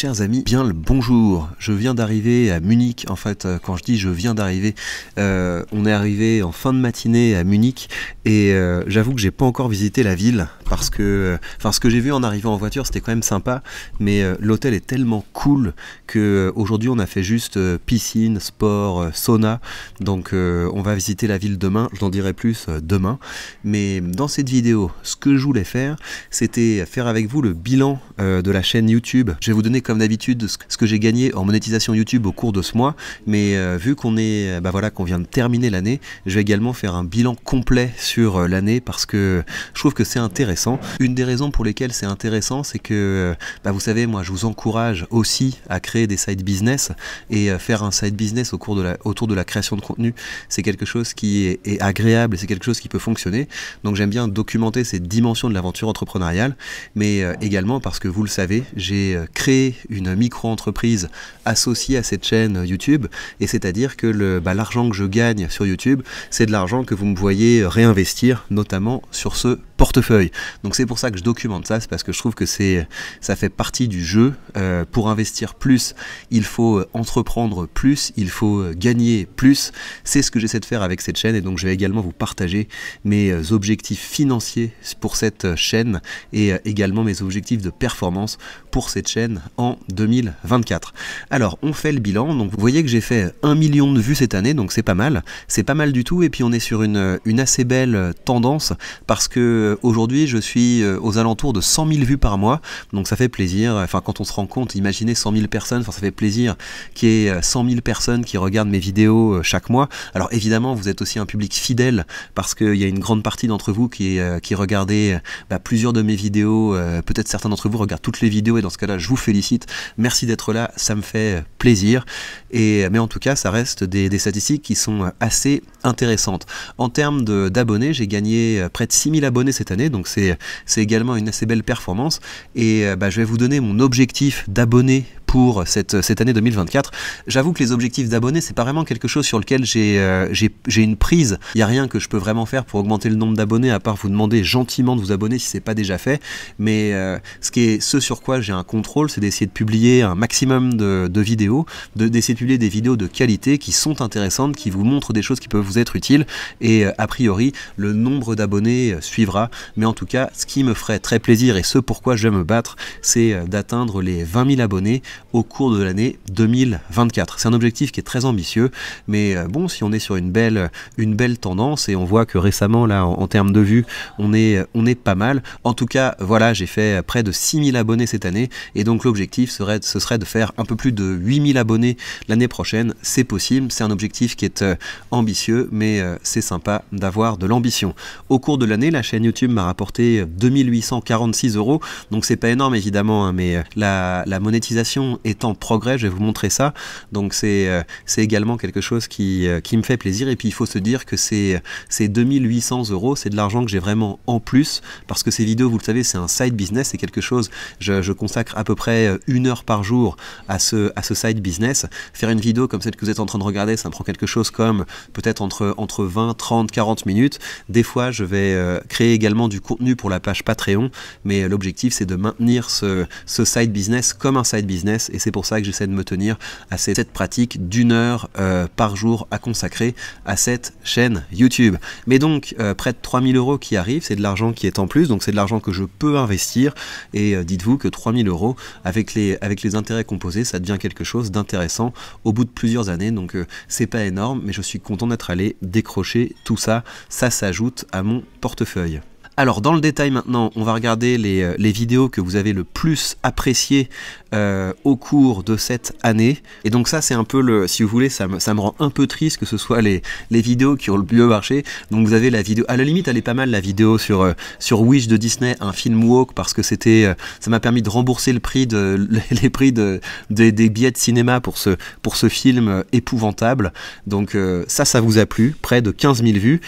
chers amis, bien le bonjour. Je viens d'arriver à Munich. En fait, euh, quand je dis je viens d'arriver, euh, on est arrivé en fin de matinée à Munich et euh, j'avoue que j'ai pas encore visité la ville parce que, enfin, ce que j'ai vu en arrivant en voiture, c'était quand même sympa. Mais l'hôtel est tellement cool que aujourd'hui, on a fait juste piscine, sport, sauna. Donc, on va visiter la ville demain. Je n'en dirai plus demain. Mais dans cette vidéo, ce que je voulais faire, c'était faire avec vous le bilan de la chaîne YouTube. Je vais vous donner comme d'habitude ce que j'ai gagné en monétisation YouTube au cours de ce mois, mais euh, vu qu'on est, euh, bah voilà, qu'on vient de terminer l'année, je vais également faire un bilan complet sur euh, l'année parce que je trouve que c'est intéressant. Une des raisons pour lesquelles c'est intéressant, c'est que, bah, vous savez, moi, je vous encourage aussi à créer des side business et faire un side business au cours de la, autour de la création de contenu, c'est quelque chose qui est, est agréable, c'est quelque chose qui peut fonctionner. Donc j'aime bien documenter cette dimension de l'aventure entrepreneuriale, mais également parce que vous le savez, j'ai créé une micro-entreprise associée à cette chaîne YouTube. Et c'est-à-dire que le, bah, l'argent que je gagne sur YouTube, c'est de l'argent que vous me voyez réinvestir, notamment sur ce portefeuille. Donc c'est pour ça que je documente ça, c'est parce que je trouve que c'est ça fait partie du jeu. Euh, pour investir plus, il faut euh, entreprendre plus, il faut euh, gagner plus. C'est ce que j'essaie de faire avec cette chaîne et donc je vais également vous partager mes objectifs financiers pour cette chaîne et également mes objectifs de performance pour cette chaîne en 2024. Alors on fait le bilan, donc vous voyez que j'ai fait un million de vues cette année, donc c'est pas mal, c'est pas mal du tout et puis on est sur une assez belle tendance parce que euh, aujourd'hui, je suis euh, aux alentours de 100 000 vues par mois. Donc ça fait plaisir. Enfin, quand on se rend compte, imaginez 100 000 personnes. Enfin, ça fait plaisir qu'il y ait 100 euh, 000 personnes qui regardent mes vidéos chaque mois. Alors évidemment, vous êtes aussi un public fidèle parce qu'il y a une grande partie d'entre vous qui, qui regardez bah, plusieurs de mes vidéos. Peut-être certains d'entre vous regardent toutes les vidéos et dans ce cas-là, je vous félicite. Merci d'être là. Ça me fait plaisir. Et, mais en tout cas, ça reste des, des statistiques qui sont assez intéressantes. En termes d'abonnés, j'ai gagné près de 6000 abonnés année, donc c'est également une assez belle performance. Et euh, bah, je vais vous donner mon objectif d'abonnés pour cette, cette année 2024. J'avoue que les objectifs d'abonnés, c'est pas vraiment quelque chose sur lequel j'ai euh, j'ai une prise. Il n'y a rien que je peux vraiment faire pour augmenter le nombre d'abonnés, à part vous demander gentiment de vous abonner si c'est pas déjà fait. Mais euh, ce, qui est, ce sur quoi j'ai un contrôle, c'est d'essayer de publier un maximum de, de vidéos, d'essayer de, publier des vidéos de qualité qui sont intéressantes, qui vous montrent des choses qui peuvent vous être utiles. Et euh, a priori, le nombre d'abonnés suivra. Mais en tout cas, ce qui me ferait très plaisir et ce pourquoi je vais me battre, c'est d'atteindre les 20 000 abonnés au cours de l'année 2024. C'est un objectif qui est très ambitieux, mais euh, bon, si on est sur une belle, une belle tendance, et on voit que récemment, là, en, termes de vues, on est, on est pas mal. En tout cas, voilà, j'ai fait près de 6000 abonnés cette année, et donc l'objectif serait, ce serait de faire un peu plus de 8000 abonnés l'année prochaine. C'est possible, c'est un objectif qui est euh, ambitieux, mais euh, c'est sympa d'avoir de l'ambition. Au cours de l'année, la chaîne YouTube m'a rapporté 2846 euros, donc c'est pas énorme évidemment, hein, mais la monétisation est en progrès, je vais vous montrer ça. Donc c'est euh, également quelque chose euh, qui, me fait plaisir. Et puis il faut se dire que c'est 2800 euros, c'est de l'argent que j'ai vraiment en plus, parce que ces vidéos, vous le savez, c'est un side business, c'est quelque chose, je, consacre à peu près euh, une heure par jour à ce, à ce side business. Faire une vidéo comme celle que vous êtes en train de regarder, ça me prend quelque chose comme peut-être entre, entre 20, 30, 40 minutes. Des fois, je vais créer également du contenu pour la page Patreon, mais l'objectif, c'est de maintenir ce, ce side business comme un side business et c'est pour ça que j'essaie de me tenir à cette pratique d'une heure euh, par jour à consacrer à cette chaîne YouTube. Mais donc, euh, près de 3000 euros qui arrivent, c'est de l'argent qui est en plus, donc c'est de l'argent que je peux investir. Et euh, dites-vous que 3000 euros, avec les, avec les intérêts composés, ça devient quelque chose d'intéressant au bout de plusieurs années. Donc, c'est pas énorme, mais je suis content d'être allé décrocher tout ça. Ça s'ajoute à mon portefeuille. Alors dans le détail maintenant, on va regarder les, euh, vidéos que vous avez le plus appréciées euh, au cours de cette année. Et donc ça c'est un peu le, si vous voulez, ça me, rend un peu triste que ce soit les, vidéos qui ont le mieux marché. Donc vous avez la vidéo, à la limite elle est pas mal la vidéo sur, euh, sur Wish de Disney, un film woke parce que c'était, ça m'a permis de rembourser le prix de, les prix des billets de cinéma pour ce, pour ce film épouvantable. Donc ça, ça vous a plu, près de 15 000 vues.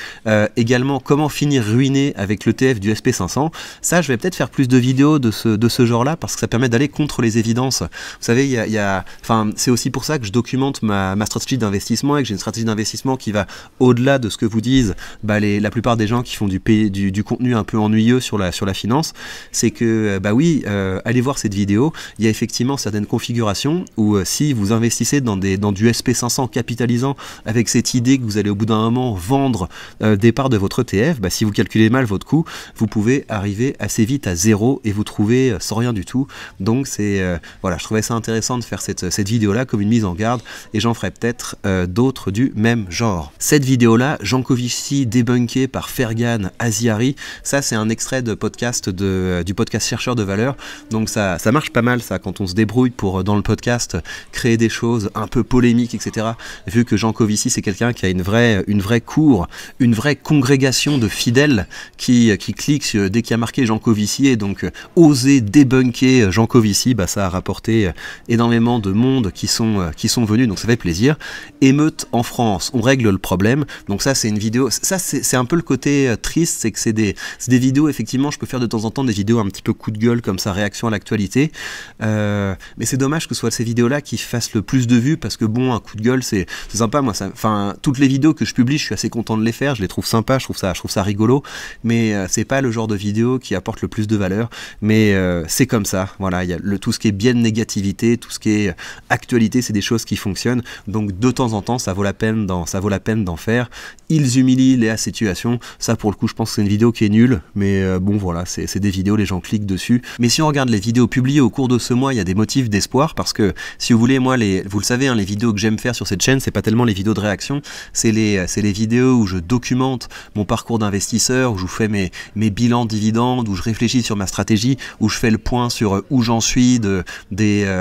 également, comment finir ruiné avec le ETF du SP500. Ça, je vais peut-être faire plus de vidéos de ce, de ce genre-là parce que ça permet d'aller contre les évidences. Vous savez, il y a, enfin, c'est aussi pour ça que je documente ma, ma stratégie d'investissement et que j'ai une stratégie d'investissement qui va au-delà de ce que vous disent bah, la plupart des gens qui font du, du, contenu un peu ennuyeux sur la, sur la finance. C'est que, euh, bah oui, euh, allez voir cette vidéo. Il y a effectivement certaines configurations où euh, si vous investissez dans, des, dans du SP500 capitalisant avec cette idée que vous allez au bout d'un moment vendre des parts de votre ETF, bah, si vous calculez mal votre coût, vous pouvez arriver assez vite à zéro et vous trouver euh, sans rien du tout. Donc c'est euh, voilà, je trouvais ça intéressant de faire cette, cette vidéo là comme une mise en garde et j'en ferai peut-être euh, d'autres du même genre. Cette vidéo là, Jankovici débunké par Fergan Aziari, ça c'est un extrait de podcast de, du podcast chercheur de valeur. Donc ça ça marche pas mal ça quand on se débrouille pour dans le podcast créer des choses un peu polémiques etc. Vu que Jankovici c'est quelqu'un qui a une vraie une vraie cour, une vraie congrégation de fidèles qui euh, qui, clique dès qu'il y a marqué jean et donc euh, oser débunker euh, Jankovici, bah, ça a rapporté énormément de monde qui sont, qui sont venus, donc ça fait plaisir. Émeute en France, on règle le problème, donc ça c'est une vidéo, ça c'est un peu le côté triste, c'est que c'est des, vidéos, effectivement, je peux faire de temps en temps des vidéos un petit peu coup de gueule comme ça, réaction à l'actualité, mais c'est dommage que ce soit ces vidéos-là qui fassent le plus de vues, parce que bon, un coup de gueule, c'est sympa, moi, enfin, toutes les vidéos que je publie, je suis assez content de les faire, je les trouve sympas, je trouve ça, je trouve ça rigolo, mais euh, c'est pas le genre de vidéo qui apporte le plus de valeur, mais euh, c'est comme ça. Voilà, il y a le, tout ce qui est bien de négativité, tout ce qui est euh, actualité, c'est des choses qui fonctionnent. Donc de temps en temps, ça vaut la peine d'en, ça vaut la peine d'en faire. Ils humilient les situations. Ça, pour le coup, je pense que c'est une vidéo qui est nulle, mais bon, voilà, c'est des vidéos, les gens cliquent dessus. Mais si on regarde les vidéos publiées au cours de ce mois, il y a des motifs d'espoir parce que si vous voulez, moi, les, vous le savez, hein, les vidéos que j'aime faire sur cette chaîne, c'est pas tellement les vidéos de réaction, c'est les, les vidéos où je documente mon parcours d'investisseur, où je vous fais mes, mes bilans dividendes, où je réfléchis sur ma stratégie, où je fais le point sur euh, où j'en suis euh,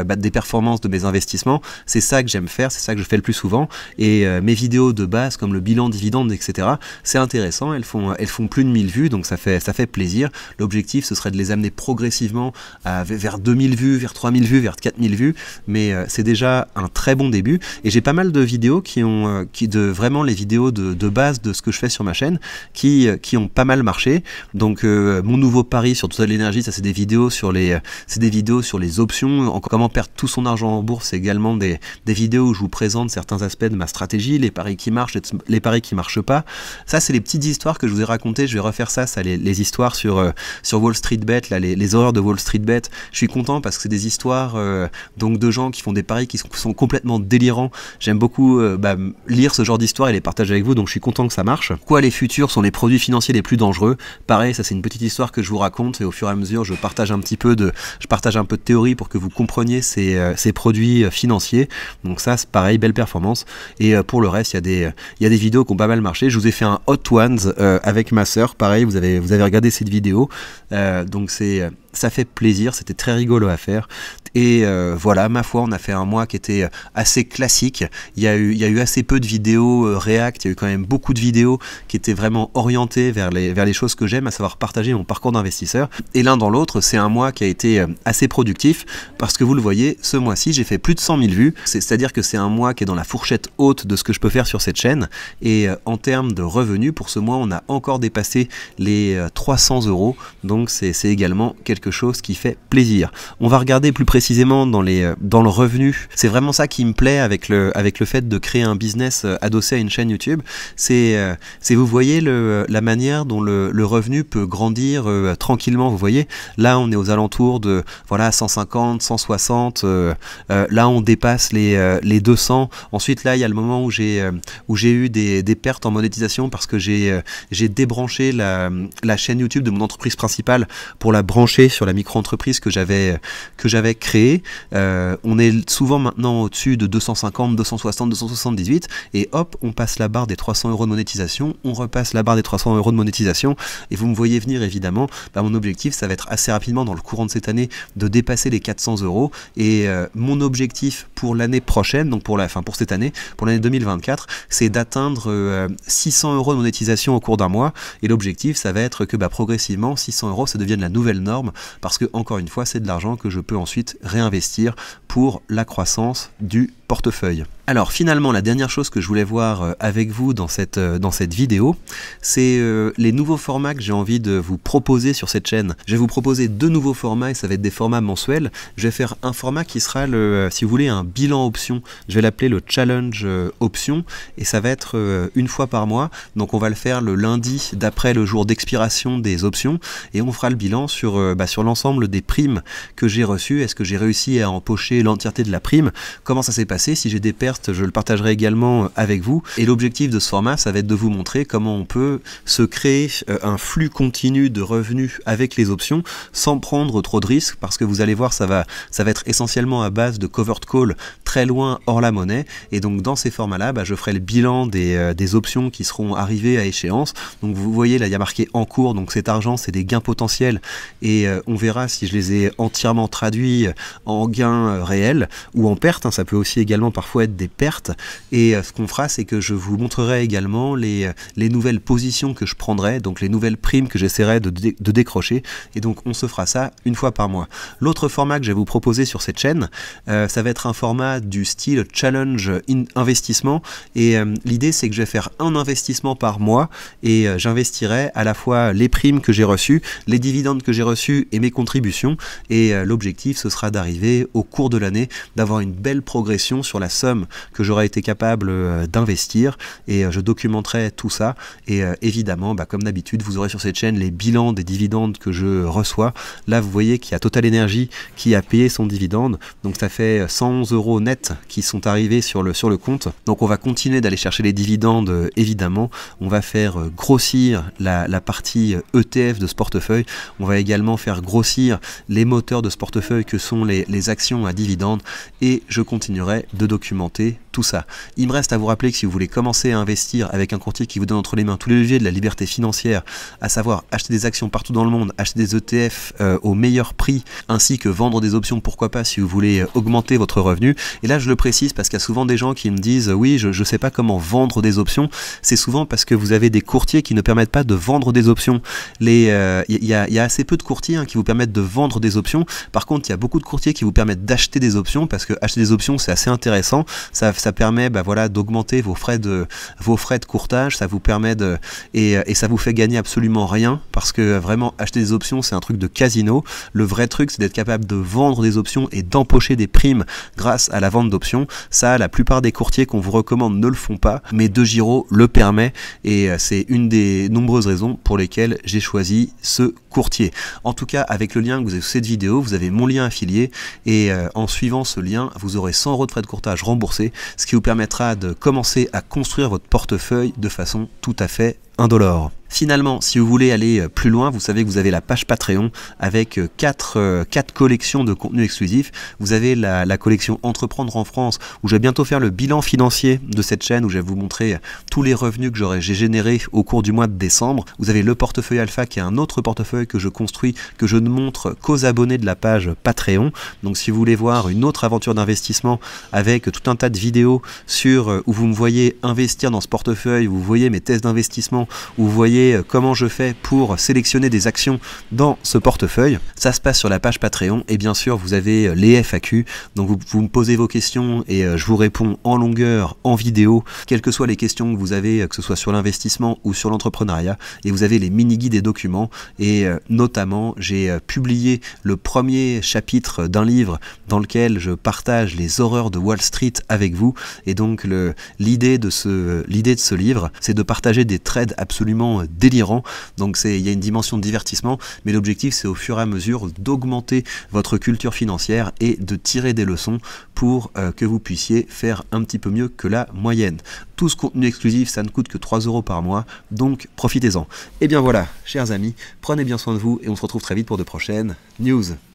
bah, des, performances de mes investissements. C'est ça que j'aime faire, c'est ça que je fais le plus souvent. Et euh, mes vidéos de base, comme le bilan dividende, etc., c'est intéressant. Elles font, elles font plus de 1000 vues, donc ça fait, ça fait plaisir. L'objectif, ce serait de les amener progressivement vers 2000 vues, vers 3000 vues, vers 4000 vues. Mais c'est déjà un très bon début. Et j'ai pas mal de vidéos qui ont, qui de vraiment les vidéos de, base de ce que je fais sur ma chaîne, qui, qui ont pas mal marché. Donc euh, mon nouveau pari sur Total l'énergie, ça c'est des vidéos sur les, c'est des vidéos sur les options, comment perdre tout son argent en bourse, c'est également des, des, vidéos où je vous présente certains aspects de ma stratégie, les paris qui marchent, les paris qui marchent pas. Ça c'est les petites histoires que je vous ai racontées. Je vais refaire ça, ça les, histoires sur euh, sur Wall Street Bet, là les, horreurs de Wall Street Bet. Je suis content parce que c'est des histoires euh, donc de gens qui font des paris qui sont, complètement délirants. J'aime beaucoup bah, lire ce genre d'histoires et les partager avec vous, donc je suis content que ça marche. Quoi les futurs sont les produits financiers les plus dangereux Pareil, ça c'est une petite histoire que je vous raconte et au fur et à mesure je partage un petit peu de, je partage un peu de théorie pour que vous compreniez ces, euh, produits euh, financiers. Donc ça c'est pareil, belle performance. Et euh, pour le reste, il y, a des, il des vidéos qui ont pas mal marché. Je vous ai fait un Hot Ones avec ma sœur, pareil, vous avez, vous avez regardé cette vidéo. donc c'est ça fait plaisir, c'était très rigolo à faire. Et euh, voilà, ma foi, on a fait un mois qui était euh, assez classique. Il y a eu, assez peu de vidéos euh, React, il y a eu quand même beaucoup de vidéos qui étaient vraiment orientées vers les, choses que j'aime, à savoir partager mon parcours d'investisseur. Et l'un dans l'autre, c'est un mois qui a été assez productif, parce que vous le voyez, ce mois-ci, j'ai fait plus de 100 000 vues. C'est-à-dire que c'est un mois qui est dans la fourchette haute de ce que je peux faire sur cette chaîne. Et en termes de revenus, pour ce mois, on a encore dépassé les 300 euros. Donc c'est également quelque quelque chose qui fait plaisir. On va regarder plus précisément dans, les, euh, dans le revenu. C'est vraiment ça qui me plaît avec le, avec le fait de créer un business euh, adossé à une chaîne YouTube. C'est, euh, c'est vous voyez, le, la manière dont le, le revenu peut grandir tranquillement. Vous voyez, là, on est aux alentours de voilà 150, 160. là, on dépasse les, les 200. Ensuite, là, il y a le moment où j'ai où j'ai eu des, des, pertes en monétisation parce que j'ai j'ai débranché la, la chaîne YouTube de mon entreprise principale pour la brancher sur la micro-entreprise que j'avais que j'avais créée. Euh, on est souvent maintenant au-dessus de 250, 260, 278 et hop, on passe la barre des 300 euros de monétisation, on repasse la barre des 300 euros de monétisation et vous me voyez venir évidemment. Bah, mon objectif, ça va être assez rapidement dans le courant de cette année de dépasser les 400 euros et euh, mon objectif pour l'année prochaine, donc pour la fin pour cette année, pour l'année 2024, c'est d'atteindre 600 euh, euros de monétisation au cours d'un mois et l'objectif, ça va être que bah, progressivement 600 euros ça devienne la nouvelle norme parce que encore une fois, c'est de l'argent que je peux ensuite réinvestir pour la croissance du alors finalement, la dernière chose que je voulais voir euh, avec vous dans cette, euh, dans cette vidéo, c'est euh, les nouveaux formats que j'ai envie de vous proposer sur cette chaîne. Je vais vous proposer deux nouveaux formats et ça va être des formats mensuels. Je vais faire un format qui sera, le, si vous voulez, un bilan option. Je vais l'appeler le challenge option et ça va être une fois par mois. Donc on va le faire le lundi d'après le jour d'expiration des options et on fera le bilan sur, bah, sur l'ensemble des primes que j'ai reçues. Est-ce que j'ai réussi à empocher l'entièreté de la prime Comment ça s'est passé si j'ai des pertes, je le partagerai également euh, avec vous. Et l'objectif de ce format, ça va être de vous montrer comment on peut se créer euh, un flux continu de revenus avec les options sans prendre trop de risques parce que vous allez voir, ça va, ça va être essentiellement à base de covered call très loin hors la monnaie. Et donc, dans ces formats-là, bah, je ferai le bilan euh, des, options qui seront arrivées à échéance. Donc, vous voyez, là, il y a marqué en cours. Donc, cet argent, c'est des gains potentiels et on verra si je les ai entièrement traduits en gains réels ou en pertes. Hein. ça peut aussi parfois être des pertes. Et euh, ce qu'on fera, c'est que je vous montrerai également les, euh, les nouvelles positions que je prendrai, donc les nouvelles primes que j'essaierai de, décrocher. Et donc on se fera ça une fois par mois. L'autre format que je vais vous proposer sur cette chaîne, euh, ça va être un format du style challenge investissement. Et l'idée, c'est que je vais faire un investissement par mois et j'investirai à la fois les primes que j'ai reçues, les dividendes que j'ai reçus et mes contributions. Et l'objectif, ce sera d'arriver au cours de l'année, d'avoir une belle progression sur la somme que j'aurais été capable euh, d'investir et euh, je documenterai tout ça. Et euh, évidemment, bah, comme d'habitude, vous aurez sur cette chaîne les bilans des dividendes que je reçois. Là, vous voyez qu'il y a Total Energy qui a payé son dividende. Donc ça fait 100 euros net qui sont arrivés sur le, sur le compte. Donc on va continuer d'aller chercher les dividendes, évidemment. On va faire grossir la, partie ETF e de ce portefeuille. On va également faire grossir les moteurs de ce portefeuille que sont les, les actions à dividendes. Et je continuerai de documenter tout ça. Il me reste à vous rappeler que si vous voulez commencer à investir avec un courtier qui vous donne entre les mains tous les leviers de la liberté financière, à savoir acheter des actions partout dans le monde, acheter des ETF euh, au meilleur prix, ainsi que vendre des options, pourquoi pas, si vous voulez euh, augmenter votre revenu. Et là, je le précise parce qu'il y a souvent des gens qui me disent, euh, oui, je ne sais pas comment vendre des options. C'est souvent parce que vous avez des courtiers qui ne permettent pas de vendre des options. Il y, a, assez peu de courtiers hein, qui vous permettent de vendre des options. Par contre, il y a beaucoup de courtiers qui vous permettent d'acheter des options parce que acheter des options, c'est assez intéressant. Ça, ça permet bah, voilà, d'augmenter vos frais de vos frais de courtage, ça vous permet de et, ça vous fait gagner absolument rien parce que vraiment acheter des options c'est un truc de casino. Le vrai truc c'est d'être capable de vendre des options et d'empocher des primes grâce à la vente d'options. Ça la plupart des courtiers qu'on vous recommande ne le font pas, mais De Giro le permet et euh, c'est une des nombreuses raisons pour lesquelles j'ai choisi ce courtier. En tout cas avec le lien que vous avez sous cette vidéo, vous avez mon lien affilié et euh, en suivant ce lien vous aurez 100 euros de frais de courtage remboursés ce qui vous permettra de commencer à construire votre portefeuille de façon tout à fait indolore. Finalement, si vous voulez aller euh, plus loin, vous savez que vous avez la page Patreon avec 4, euh, euh, collections de contenus exclusifs. Vous avez la, collection Entreprendre en France, où je vais bientôt faire le bilan financier de cette chaîne, où je vais vous montrer tous les revenus que j'ai générés au cours du mois de décembre. Vous avez le portefeuille Alpha, qui est un autre portefeuille que je construis, que je ne montre qu'aux abonnés de la page Patreon. Donc si vous voulez voir une autre aventure d'investissement avec tout un tas de vidéos sur où vous me voyez investir dans ce portefeuille, où vous voyez mes tests d'investissement, où vous voyez euh, comment je fais pour sélectionner des actions dans ce portefeuille. Ça se passe sur la page Patreon et bien sûr vous avez euh, les FAQ. Donc vous, vous me posez vos questions et euh, je vous réponds en longueur, en vidéo, quelles que soient les questions que vous avez, que ce soit sur l'investissement ou sur l'entrepreneuriat. Et vous avez les mini-guides et documents. Et notamment j'ai publié le premier chapitre d'un livre dans lequel je partage les horreurs de Wall Street avec vous. Et donc l'idée de, ce, de ce livre, c'est de partager des trades absolument délirant. Donc c'est il y a une dimension de divertissement, mais l'objectif c'est au fur et à mesure d'augmenter votre culture financière et de tirer des leçons pour euh, que vous puissiez faire un petit peu mieux que la moyenne. Tout ce contenu exclusif, ça ne coûte que 3 euros par mois, donc profitez-en. Et eh bien voilà, chers amis, prenez bien soin de vous et on se retrouve très vite pour de prochaines news.